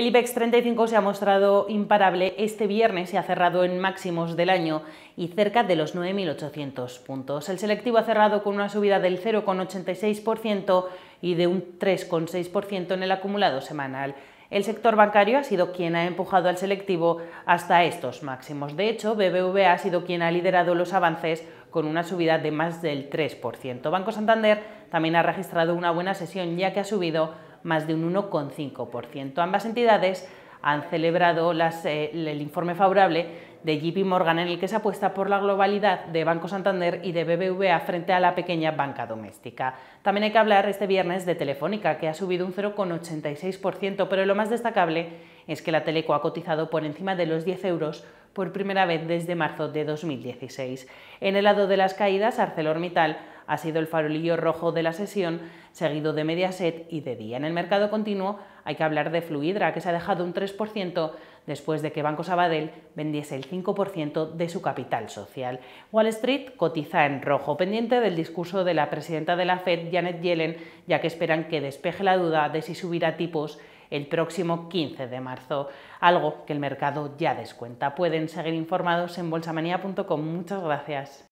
El IBEX 35 se ha mostrado imparable este viernes y ha cerrado en máximos del año y cerca de los 9.800 puntos. El selectivo ha cerrado con una subida del 0,86% y de un 3,6% en el acumulado semanal. El sector bancario ha sido quien ha empujado al selectivo hasta estos máximos. De hecho, BBVA ha sido quien ha liderado los avances con una subida de más del 3%. Banco Santander también ha registrado una buena sesión ya que ha subido más de un 1,5%. Ambas entidades han celebrado eh, el informe favorable de JP Morgan en el que se apuesta por la globalidad de Banco Santander y de BBVA frente a la pequeña banca doméstica. También hay que hablar este viernes de Telefónica, que ha subido un 0,86%, pero lo más destacable es que la Teleco ha cotizado por encima de los 10 euros por primera vez desde marzo de 2016. En el lado de las caídas, ArcelorMittal ha sido el farolillo rojo de la sesión, seguido de Mediaset y de día. En el mercado continuo hay que hablar de Fluidra, que se ha dejado un 3% después de que Banco Sabadell vendiese el 5% de su capital social. Wall Street cotiza en rojo, pendiente del discurso de la presidenta de la Fed, Janet Yellen, ya que esperan que despeje la duda de si subirá tipos el próximo 15 de marzo, algo que el mercado ya descuenta. Pueden seguir informados en bolsamanía.com. Muchas gracias.